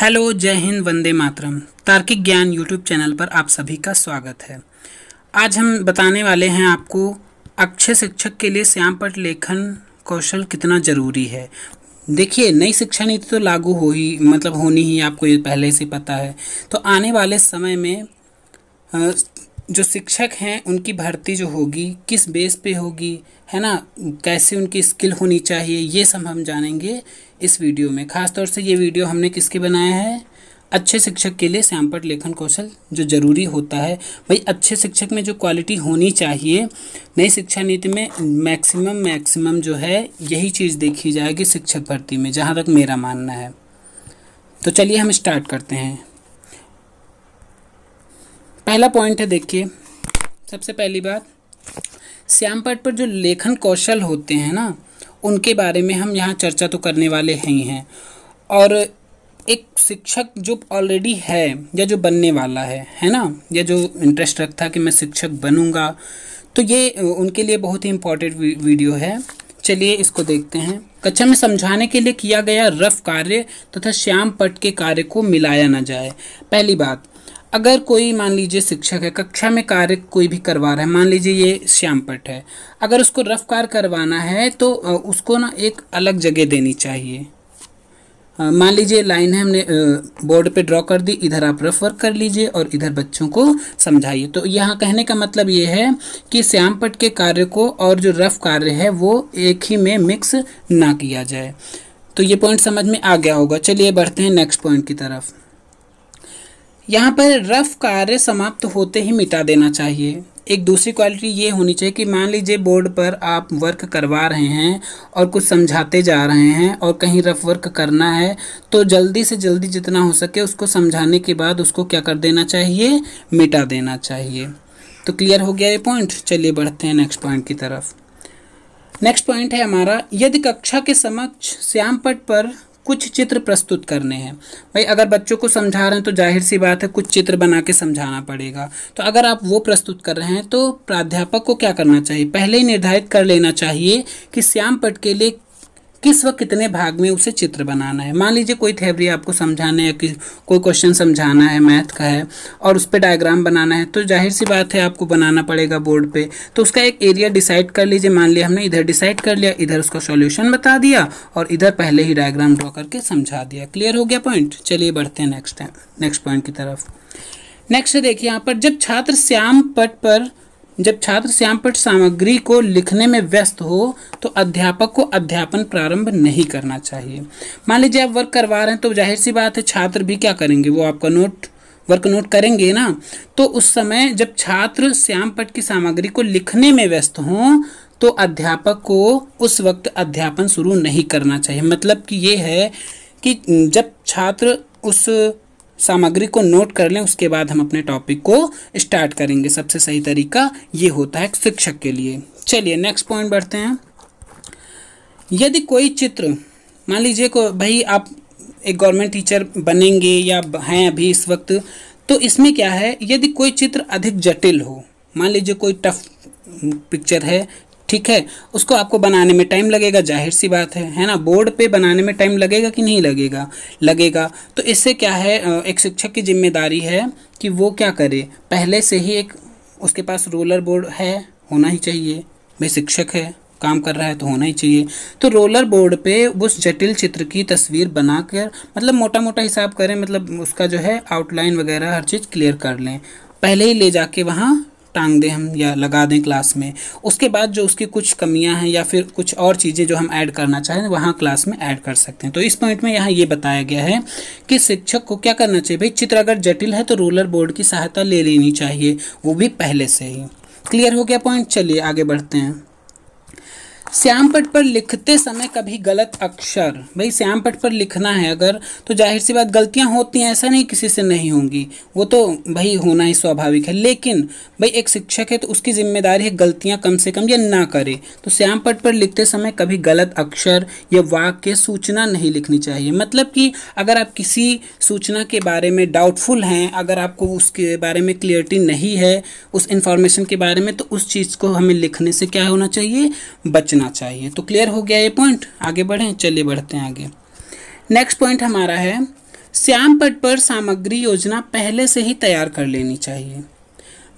hello जय हिंद वंदे मातरम तार्किक ज्ञान यूट्यूब चैनल पर आप सभी का स्वागत है आज हम बताने वाले हैं आपको अक्षय शिक्षक के लिए श्यामपट लेखन कौशल कितना ज़रूरी है देखिए नई शिक्षा नीति तो लागू हो ही मतलब होनी ही आपको ये पहले से पता है तो आने वाले समय में जो शिक्षक हैं उनकी भर्ती जो होगी किस बेस पे होगी है ना कैसे उनकी स्किल होनी चाहिए ये सब हम जानेंगे इस वीडियो में खासतौर से ये वीडियो हमने किसके बनाया है अच्छे शिक्षक के लिए सैम्पल लेखन कौशल जो ज़रूरी होता है भाई अच्छे शिक्षक में जो क्वालिटी होनी चाहिए नई शिक्षा नीति में मैक्सिमम मैक्सिमम जो है यही चीज़ देखी जाएगी शिक्षक भर्ती में जहाँ तक मेरा मानना है तो चलिए हम स्टार्ट करते हैं पहला पॉइंट है देखिए सबसे पहली बात श्याम पट पर जो लेखन कौशल होते हैं ना उनके बारे में हम यहाँ चर्चा तो करने वाले ही हैं और एक शिक्षक जो ऑलरेडी है या जो बनने वाला है है ना या जो इंटरेस्ट रखता कि मैं शिक्षक बनूँगा तो ये उनके लिए बहुत ही इम्पोर्टेंट वीडियो है चलिए इसको देखते हैं कक्षा में समझाने के लिए किया गया रफ कार्य तथा तो श्याम पट के कार्य को मिलाया ना जाए पहली बात अगर कोई मान लीजिए शिक्षक है कक्षा में कार्य कोई भी करवा रहा है मान लीजिए ये श्याम पट है अगर उसको रफ कार्य करवाना है तो उसको ना एक अलग जगह देनी चाहिए मान लीजिए लाइन है हमने बोर्ड पे ड्रॉ कर दी इधर आप रफ वर्क कर लीजिए और इधर बच्चों को समझाइए तो यहाँ कहने का मतलब ये है कि श्यामपट के कार्य को और जो रफ कार्य है वो एक ही में मिक्स ना किया जाए तो ये पॉइंट समझ में आ गया होगा चलिए बढ़ते हैं नेक्स्ट पॉइंट की तरफ यहाँ पर रफ कार्य समाप्त होते ही मिटा देना चाहिए एक दूसरी क्वालिटी ये होनी चाहिए कि मान लीजिए बोर्ड पर आप वर्क करवा रहे हैं और कुछ समझाते जा रहे हैं और कहीं रफ वर्क करना है तो जल्दी से जल्दी जितना हो सके उसको समझाने के बाद उसको क्या कर देना चाहिए मिटा देना चाहिए तो क्लियर हो गया ये पॉइंट चलिए बढ़ते हैं नेक्स्ट पॉइंट की तरफ नेक्स्ट पॉइंट है हमारा यदि कक्षा के समक्ष श्याम पट पर कुछ चित्र प्रस्तुत करने हैं भाई अगर बच्चों को समझा रहे हैं तो जाहिर सी बात है कुछ चित्र बना के समझाना पड़ेगा तो अगर आप वो प्रस्तुत कर रहे हैं तो प्राध्यापक को क्या करना चाहिए पहले ही निर्धारित कर लेना चाहिए कि श्याम पट के लिए किस व कितने भाग में उसे चित्र बनाना है मान लीजिए कोई थेवरी आपको समझाने या कोई क्वेश्चन समझाना है मैथ का है और उस पर डायग्राम बनाना है तो जाहिर सी बात है आपको बनाना पड़ेगा बोर्ड पे तो उसका एक एरिया डिसाइड कर लीजिए मान लिया हमने इधर डिसाइड कर लिया इधर उसका सॉल्यूशन बता दिया और इधर पहले ही डायग्राम ड्रॉ करके समझा दिया क्लियर हो गया पॉइंट चलिए बढ़ते हैं नेक्स्ट टाइम नेक्स्ट पॉइंट की तरफ नेक्स्ट देखिए यहाँ पर जब छात्र श्याम पट पर जब छात्र श्यामपट सामग्री को लिखने में व्यस्त हो तो अध्यापक को अध्यापन प्रारंभ नहीं करना चाहिए मान लीजिए आप वर्क करवा रहे हैं तो जाहिर सी बात है छात्र भी क्या करेंगे वो आपका नोट वर्क नोट करेंगे ना तो उस समय जब छात्र श्यामपट की सामग्री को लिखने में व्यस्त हों तो अध्यापक को उस वक्त अध्यापन शुरू नहीं करना चाहिए मतलब कि ये है कि जब छात्र उस सामग्री को नोट कर लें उसके बाद हम अपने टॉपिक को स्टार्ट करेंगे सबसे सही तरीका ये होता है शिक्षक के लिए चलिए नेक्स्ट पॉइंट बढ़ते हैं यदि कोई चित्र मान लीजिए को भाई आप एक गवर्नमेंट टीचर बनेंगे या हैं अभी इस वक्त तो इसमें क्या है यदि कोई चित्र अधिक जटिल हो मान लीजिए कोई टफ पिक्चर है ठीक है उसको आपको बनाने में टाइम लगेगा जाहिर सी बात है है ना बोर्ड पे बनाने में टाइम लगेगा कि नहीं लगेगा लगेगा तो इससे क्या है एक शिक्षक की जिम्मेदारी है कि वो क्या करे पहले से ही एक उसके पास रोलर बोर्ड है होना ही चाहिए भाई शिक्षक है काम कर रहा है तो होना ही चाहिए तो रोलर बोर्ड पे उस जटिल चित्र की तस्वीर बनाकर मतलब मोटा मोटा हिसाब करें मतलब उसका जो है आउटलाइन वगैरह हर चीज़ क्लियर कर लें पहले ही ले जाके वहाँ टांग दें हम या लगा दें क्लास में उसके बाद जो उसकी कुछ कमियां हैं या फिर कुछ और चीज़ें जो हम ऐड करना चाहें वहाँ क्लास में ऐड कर सकते हैं तो इस पॉइंट में यहाँ ये बताया गया है कि शिक्षक को क्या करना चाहिए भाई चित्र अगर जटिल है तो रोलर बोर्ड की सहायता ले लेनी चाहिए वो भी पहले से ही क्लियर हो गया पॉइंट चलिए आगे बढ़ते हैं श्याम पट पर लिखते समय कभी गलत अक्षर भाई श्याम पट पर लिखना है अगर तो जाहिर सी बात गलतियां होती हैं ऐसा नहीं किसी से नहीं होंगी वो तो भाई होना ही स्वाभाविक है लेकिन भाई एक शिक्षक है तो उसकी जिम्मेदारी है गलतियां कम से कम या ना करे तो श्याम पट पर लिखते समय कभी गलत अक्षर या वाक्य सूचना नहीं लिखनी चाहिए मतलब कि अगर आप किसी सूचना के बारे में डाउटफुल हैं अगर आपको उसके बारे में क्लियरिटी नहीं है उस इंफॉर्मेशन के बारे में तो उस चीज़ को हमें लिखने से क्या होना चाहिए बचना होना चाहिए तो क्लियर हो गया ये पॉइंट आगे बढ़ें चलिए बढ़ते हैं आगे नेक्स्ट पॉइंट हमारा है श्याम पट पर सामग्री योजना पहले से ही तैयार कर लेनी चाहिए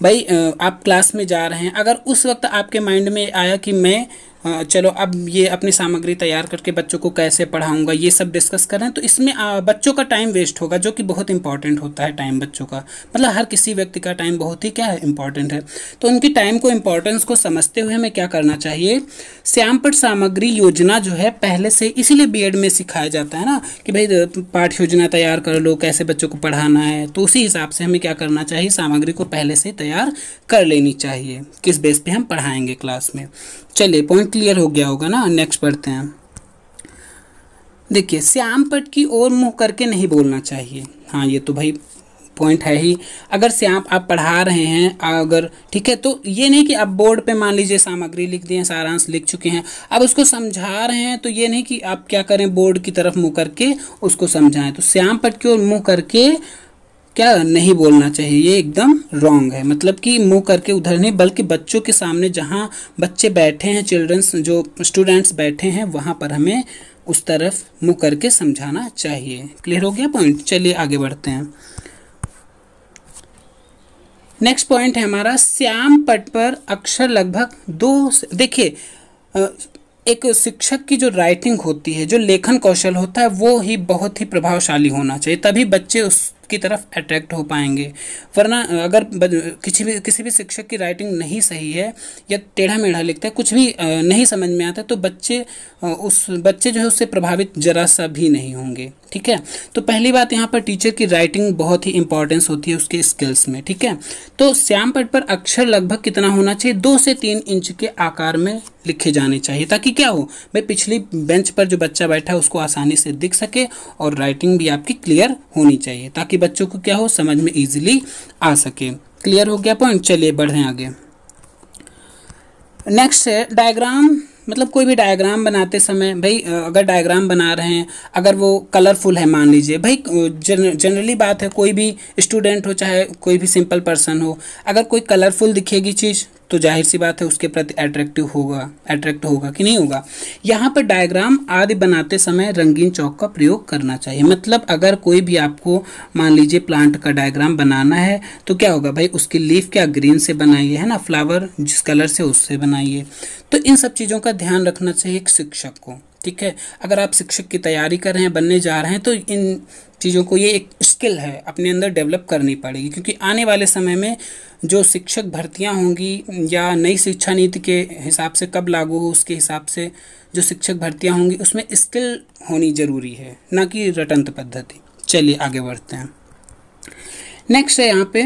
भाई आप क्लास में जा रहे हैं अगर उस वक्त आपके माइंड में आया कि मैं हाँ, चलो अब ये अपनी सामग्री तैयार करके बच्चों को कैसे पढ़ाऊँगा ये सब डिस्कस करें तो इसमें बच्चों का टाइम वेस्ट होगा जो कि बहुत इंपॉर्टेंट होता है टाइम बच्चों का मतलब हर किसी व्यक्ति का टाइम बहुत ही क्या है इंपॉर्टेंट है तो उनकी टाइम को इंपॉर्टेंस को समझते हुए हमें क्या करना चाहिए श्यामपट सामग्री योजना जो है पहले से इसीलिए बी में सिखाया जाता है ना कि भाई पाठ योजना तैयार कर लो कैसे बच्चों को पढ़ाना है तो उसी हिसाब से हमें क्या करना चाहिए सामग्री को पहले से तैयार कर लेनी चाहिए किस बेस पर हम पढ़ाएंगे क्लास में चलिए पॉइंट क्लियर हो गया होगा ना नेक्स्ट पढ़ते हैं देखिए श्याम पट की ओर मुंह करके नहीं बोलना चाहिए हाँ ये तो भाई पॉइंट है ही अगर श्याम आप पढ़ा रहे हैं अगर ठीक है तो ये नहीं कि आप बोर्ड पे मान लीजिए सामग्री लिख दिए सारांश लिख चुके हैं अब उसको समझा रहे हैं तो ये नहीं कि आप क्या करें बोर्ड की तरफ मुँह करके उसको समझाएं तो श्याम पट की ओर मुँह करके क्या नहीं बोलना चाहिए ये एकदम रॉन्ग है मतलब कि मुंह करके उधर नहीं बल्कि बच्चों के सामने जहाँ बच्चे बैठे हैं चिल्ड्रंस जो स्टूडेंट्स बैठे हैं वहाँ पर हमें उस तरफ मुंह करके समझाना चाहिए क्लियर हो गया पॉइंट चलिए आगे बढ़ते हैं नेक्स्ट पॉइंट है हमारा श्याम पट पर अक्षर लगभग दो देखिए एक शिक्षक की जो राइटिंग होती है जो लेखन कौशल होता है वो ही बहुत ही प्रभावशाली होना चाहिए तभी बच्चे उस की तरफ अट्रैक्ट हो पाएंगे वरना अगर किसी भी किसी भी शिक्षक की राइटिंग नहीं सही है या टेढ़ा मेढ़ा लिखता है कुछ भी नहीं समझ में आता तो बच्चे उस बच्चे जो है उससे प्रभावित जरा सा भी नहीं होंगे ठीक है तो पहली बात यहाँ पर टीचर की राइटिंग बहुत ही इंपॉर्टेंस होती है उसके स्किल्स में ठीक है तो श्याम पट पर अक्षर लगभग कितना होना चाहिए दो से तीन इंच के आकार में लिखे जाने चाहिए ताकि क्या हो भाई पिछली बेंच पर जो बच्चा बैठा है उसको आसानी से दिख सके और राइटिंग भी आपकी क्लियर होनी चाहिए ताकि बच्चों को क्या हो समझ में ईजिली आ सके क्लियर हो गया पॉइंट चलिए बढ़ें आगे नेक्स्ट है डायग्राम मतलब कोई भी डायग्राम बनाते समय भाई अगर डायग्राम बना रहे हैं अगर वो कलरफुल है मान लीजिए भाई जनरली बात है कोई भी स्टूडेंट हो चाहे कोई भी सिंपल पर्सन हो अगर कोई कलरफुल दिखेगी चीज़ तो जाहिर सी बात है उसके प्रति अट्रैक्टिव होगा अट्रैक्ट होगा कि नहीं होगा यहाँ पर डायग्राम आदि बनाते समय रंगीन चौक का प्रयोग करना चाहिए मतलब अगर कोई भी आपको मान लीजिए प्लांट का डायग्राम बनाना है तो क्या होगा भाई उसकी लीफ क्या ग्रीन से बनाइए है ना फ्लावर जिस कलर से उससे बनाइए तो इन सब चीज़ों का ध्यान रखना चाहिए एक शिक्षक को ठीक है अगर आप शिक्षक की तैयारी कर रहे हैं बनने जा रहे हैं तो इन चीज़ों को ये एक स्किल है अपने अंदर डेवलप करनी पड़ेगी क्योंकि आने वाले समय में जो शिक्षक भर्तियां होंगी या नई शिक्षा नीति के हिसाब से कब लागू हो उसके हिसाब से जो शिक्षक भर्तियां होंगी उसमें स्किल होनी ज़रूरी है ना कि रटंत पद्धति चलिए आगे बढ़ते हैं नेक्स्ट है यहाँ पे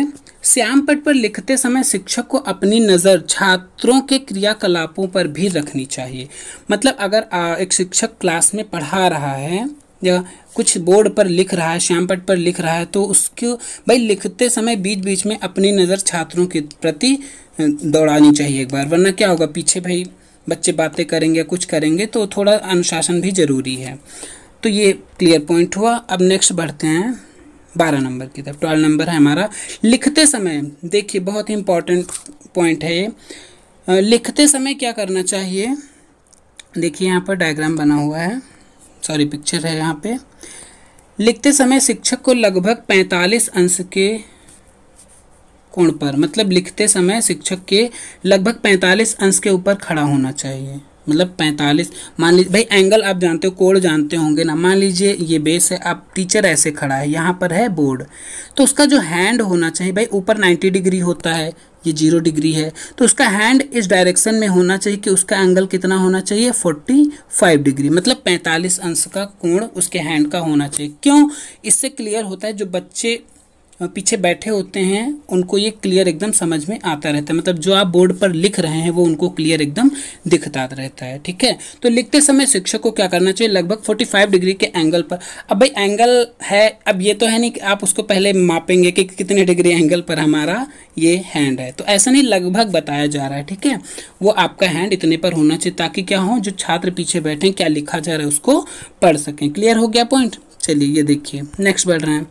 श्याम पट पर लिखते समय शिक्षक को अपनी नज़र छात्रों के क्रियाकलापों पर भी रखनी चाहिए मतलब अगर एक शिक्षक क्लास में पढ़ा रहा है जगह कुछ बोर्ड पर लिख रहा है श्यामपट पर लिख रहा है तो उसको भाई लिखते समय बीच बीच में अपनी नज़र छात्रों के प्रति दौड़ानी चाहिए एक बार वरना क्या होगा पीछे भाई बच्चे बातें करेंगे कुछ करेंगे तो थोड़ा अनुशासन भी ज़रूरी है तो ये क्लियर पॉइंट हुआ अब नेक्स्ट बढ़ते हैं बारह नंबर की तरफ ट्वेल्व नंबर है हमारा लिखते समय देखिए बहुत ही इंपॉर्टेंट पॉइंट है ये लिखते समय क्या करना चाहिए देखिए यहाँ पर डायग्राम बना हुआ है सॉरी पिक्चर है यहाँ पे लिखते समय शिक्षक को लगभग 45 अंश के कोण पर मतलब लिखते समय शिक्षक के लगभग 45 अंश के ऊपर खड़ा होना चाहिए मतलब 45 मान लीजिए भाई एंगल आप जानते हो कोण जानते होंगे ना मान लीजिए ये बेस है आप टीचर ऐसे खड़ा है यहाँ पर है बोर्ड तो उसका जो हैंड होना चाहिए भाई ऊपर 90 डिग्री होता है ये जीरो डिग्री है तो उसका हैंड इस डायरेक्शन में होना चाहिए कि उसका एंगल कितना होना चाहिए 45 डिग्री मतलब 45 अंश का कोण उसके हैंड का होना चाहिए क्यों इससे क्लियर होता है जो बच्चे पीछे बैठे होते हैं उनको ये क्लियर एकदम समझ में आता रहता है मतलब जो आप बोर्ड पर लिख रहे हैं वो उनको क्लियर एकदम दिखता रहता है ठीक है तो लिखते समय शिक्षक को क्या करना चाहिए लगभग 45 डिग्री के एंगल पर अब भाई एंगल है अब ये तो है नहीं कि आप उसको पहले मापेंगे कि कितने डिग्री एंगल पर हमारा ये हैंड है तो ऐसा नहीं लगभग बताया जा रहा है ठीक है वो आपका हैंड इतने पर होना चाहिए ताकि क्या हो जो छात्र पीछे बैठे क्या लिखा जा रहा है उसको पढ़ सकें क्लियर हो गया पॉइंट चलिए ये देखिए नेक्स्ट बढ़ रहे हैं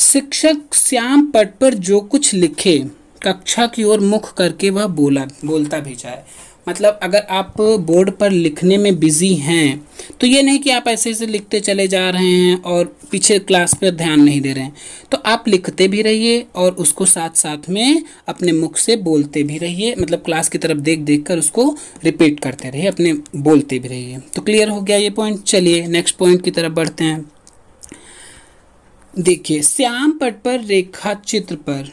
शिक्षक श्याम पट पर जो कुछ लिखे कक्षा की ओर मुख करके वह बोला बोलता भेजा है मतलब अगर आप बोर्ड पर लिखने में बिजी हैं तो ये नहीं कि आप ऐसे ऐसे लिखते चले जा रहे हैं और पीछे क्लास पर ध्यान नहीं दे रहे हैं तो आप लिखते भी रहिए और उसको साथ साथ में अपने मुख से बोलते भी रहिए मतलब क्लास की तरफ देख देख कर उसको रिपीट करते रहिए अपने बोलते भी रहिए तो क्लियर हो गया ये पॉइंट चलिए नेक्स्ट पॉइंट की तरफ बढ़ते हैं देखिए श्याम पट पर रेखा चित्र पर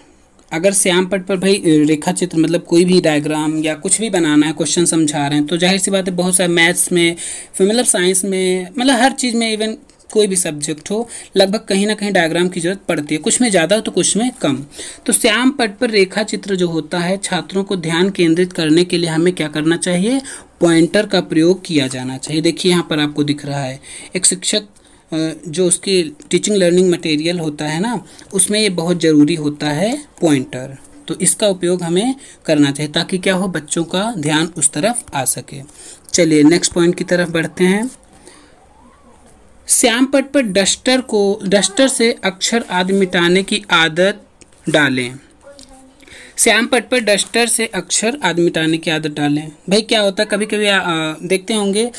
अगर श्याम पट पर भाई रेखा चित्र मतलब कोई भी डायग्राम या कुछ भी बनाना है क्वेश्चन समझा रहे हैं तो जाहिर सी बात है बहुत सारे मैथ्स में फिर मतलब साइंस में मतलब हर चीज़ में इवन कोई भी सब्जेक्ट हो लगभग कहीं ना कहीं डायग्राम की जरूरत पड़ती है कुछ में ज़्यादा हो तो कुछ में कम तो श्याम पट पर रेखा चित्र जो होता है छात्रों को ध्यान केंद्रित करने के लिए हमें क्या करना चाहिए पॉइंटर का प्रयोग किया जाना चाहिए देखिए यहाँ पर आपको दिख रहा है एक शिक्षक जो उसकी टीचिंग लर्निंग मटेरियल होता है ना उसमें ये बहुत ज़रूरी होता है पॉइंटर तो इसका उपयोग हमें करना चाहिए ताकि क्या हो बच्चों का ध्यान उस तरफ आ सके चलिए नेक्स्ट पॉइंट की तरफ बढ़ते हैं श्याम पट पर डस्टर को डस्टर से अक्षर आदि मिटाने की आदत डालें श्याम पट पर डस्टर से अक्षर आदि मिटाने की आदत डालें भाई क्या होता है कभी कभी आ, देखते होंगे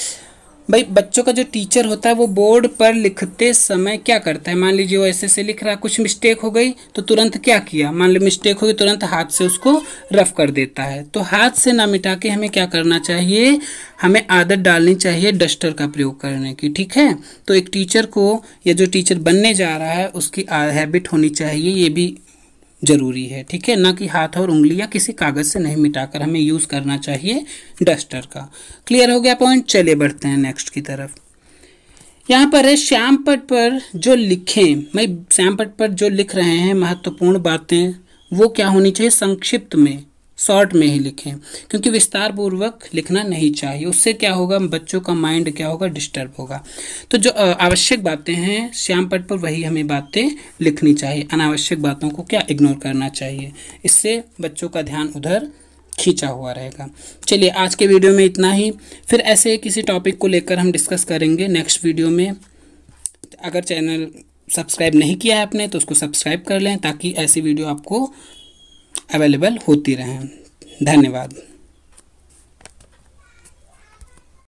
भाई बच्चों का जो टीचर होता है वो बोर्ड पर लिखते समय क्या करता है मान लीजिए वो ऐसे से लिख रहा है कुछ मिस्टेक हो गई तो तुरंत क्या किया मान लीजिए मिस्टेक हो गई तुरंत हाथ से उसको रफ कर देता है तो हाथ से ना मिटा के हमें क्या करना चाहिए हमें आदत डालनी चाहिए डस्टर का प्रयोग करने की ठीक है तो एक टीचर को या जो टीचर बनने जा रहा है उसकी हैबिट होनी चाहिए ये भी जरूरी है ठीक है ना कि हाथ और उंगलियां किसी कागज से नहीं मिटाकर हमें यूज करना चाहिए डस्टर का क्लियर हो गया पॉइंट चले बढ़ते हैं नेक्स्ट की तरफ यहाँ पर है श्याम पट पर जो लिखें मैं श्याम पट पर जो लिख रहे हैं महत्वपूर्ण बातें वो क्या होनी चाहिए संक्षिप्त में शॉर्ट में ही लिखें क्योंकि विस्तार पूर्वक लिखना नहीं चाहिए उससे क्या होगा बच्चों का माइंड क्या होगा डिस्टर्ब होगा तो जो आवश्यक बातें हैं श्याम पट पर वही हमें बातें लिखनी चाहिए अनावश्यक बातों को क्या इग्नोर करना चाहिए इससे बच्चों का ध्यान उधर खींचा हुआ रहेगा चलिए आज के वीडियो में इतना ही फिर ऐसे किसी टॉपिक को लेकर हम डिस्कस करेंगे नेक्स्ट वीडियो में अगर चैनल सब्सक्राइब नहीं किया है आपने तो उसको सब्सक्राइब कर लें ताकि ऐसी वीडियो आपको अवेलेबल होती रहें धन्यवाद